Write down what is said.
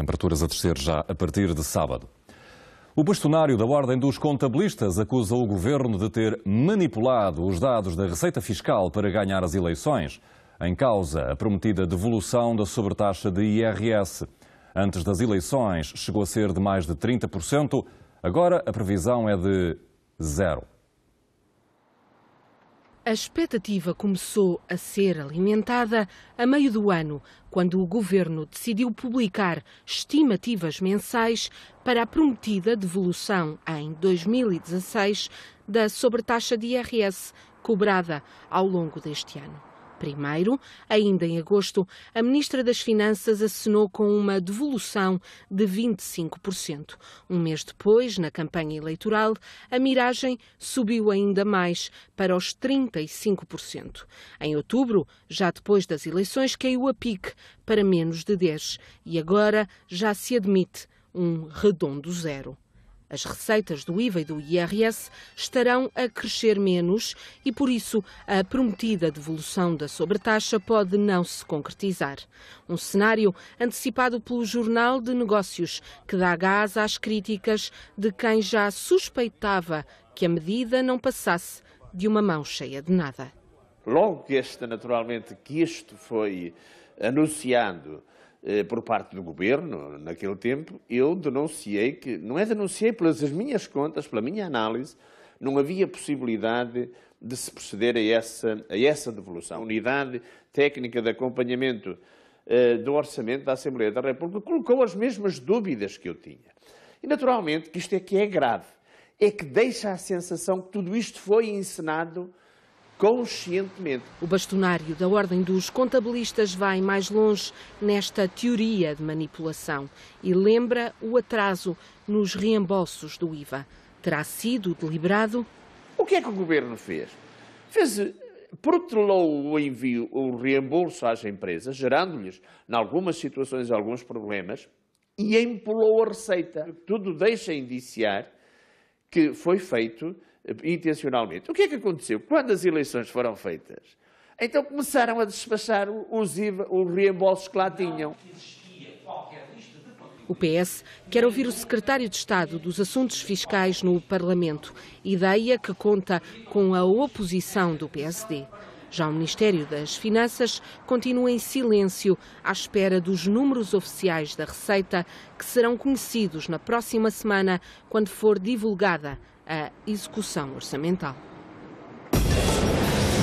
Temperaturas a descer já a partir de sábado. O bastonário da Ordem dos Contabilistas acusa o governo de ter manipulado os dados da Receita Fiscal para ganhar as eleições. Em causa, a prometida devolução da sobretaxa de IRS. Antes das eleições, chegou a ser de mais de 30%, agora a previsão é de zero. A expectativa começou a ser alimentada a meio do ano, quando o governo decidiu publicar estimativas mensais para a prometida devolução em 2016 da sobretaxa de IRS cobrada ao longo deste ano. Primeiro, ainda em agosto, a Ministra das Finanças assinou com uma devolução de 25%. Um mês depois, na campanha eleitoral, a miragem subiu ainda mais, para os 35%. Em outubro, já depois das eleições, caiu a pique para menos de 10% e agora já se admite um redondo zero. As receitas do IVA e do IRS estarão a crescer menos e, por isso, a prometida devolução da sobretaxa pode não se concretizar. Um cenário antecipado pelo Jornal de Negócios, que dá gás às críticas de quem já suspeitava que a medida não passasse de uma mão cheia de nada. Logo que este, naturalmente, que isto foi anunciando, eh, por parte do governo, naquele tempo, eu denunciei que, não é denunciei pelas minhas contas, pela minha análise, não havia possibilidade de se proceder a essa, a essa devolução. A Unidade Técnica de Acompanhamento eh, do Orçamento da Assembleia da República colocou as mesmas dúvidas que eu tinha. E, naturalmente, que isto é que é grave. É que deixa a sensação que tudo isto foi encenado conscientemente. O bastonário da Ordem dos Contabilistas vai mais longe nesta teoria de manipulação e lembra o atraso nos reembolsos do IVA. Terá sido deliberado? O que é que o governo fez? Fez eh, protelou o envio, o reembolso às empresas, gerando-lhes, em algumas situações, alguns problemas, e empolou a receita. Tudo deixa indiciar que foi feito intencionalmente. O que é que aconteceu? Quando as eleições foram feitas, então começaram a despachar os IVA, os reembolsos que lá tinham. O PS quer ouvir o secretário de Estado dos Assuntos Fiscais no Parlamento, ideia que conta com a oposição do PSD. Já o Ministério das Finanças continua em silêncio, à espera dos números oficiais da Receita, que serão conhecidos na próxima semana, quando for divulgada a execução orçamental.